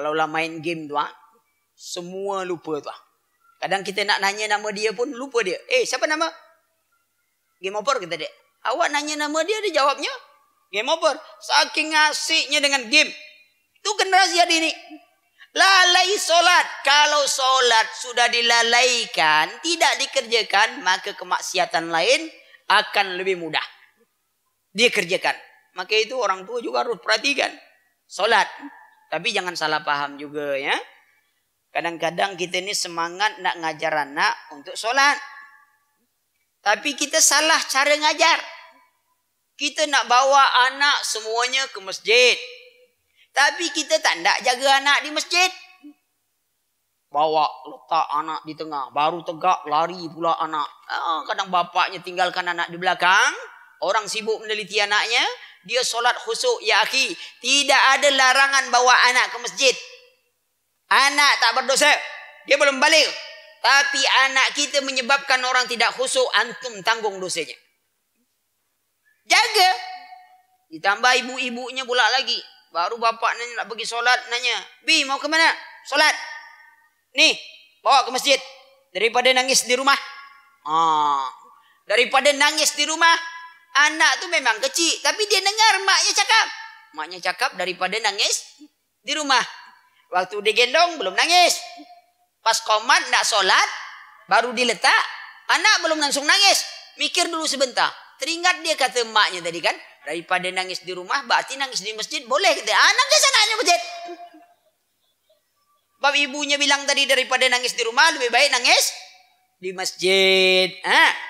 Kalau lah main game tu ah, Semua lupa tu ah. Kadang kita nak nanya nama dia pun lupa dia. Eh, siapa nama? Game over kita dia. Awak nanya nama dia, dia jawabnya. Game over. Saking asiknya dengan game. Itu generasi hari ini. Lalai solat. Kalau solat sudah dilalaikan, tidak dikerjakan, maka kemaksiatan lain akan lebih mudah. Dia kerjakan. Maka itu orang tua juga harus perhatikan. Solat. Tapi jangan salah paham juga ya. Kadang-kadang kita ini semangat nak ngajar anak untuk solat. Tapi kita salah cara ngajar. Kita nak bawa anak semuanya ke masjid. Tapi kita tak nak jaga anak di masjid. Bawa letak anak di tengah. Baru tegak lari pula anak. Ah, kadang bapaknya tinggalkan anak di belakang. Orang sibuk meneliti anaknya. Dia solat khusuk ya akhi. Tidak ada larangan bawa anak ke masjid. Anak tak berdosa. Dia belum balik. Tapi anak kita menyebabkan orang tidak khusuk. Antum tanggung dosanya. Jaga. Ditambah ibu-ibunya pula lagi. Baru bapak nanya nak pergi solat. Nanya. Bi mau ke mana? Solat. Nih. Bawa ke masjid. Daripada nangis di rumah. Ah. Daripada nangis di rumah. Anak tu memang kecil. Tapi dia dengar maknya cakap. Maknya cakap daripada nangis di rumah. Waktu dia gendong belum nangis. Pas komat nak solat. Baru diletak. Anak belum langsung nangis. Mikir dulu sebentar. Teringat dia kata maknya tadi kan. Daripada nangis di rumah. Berarti nangis di masjid. Boleh kata. Ah, nangis anaknya masjid. Bapak ibunya bilang tadi daripada nangis di rumah. Lebih baik nangis di masjid. Haa.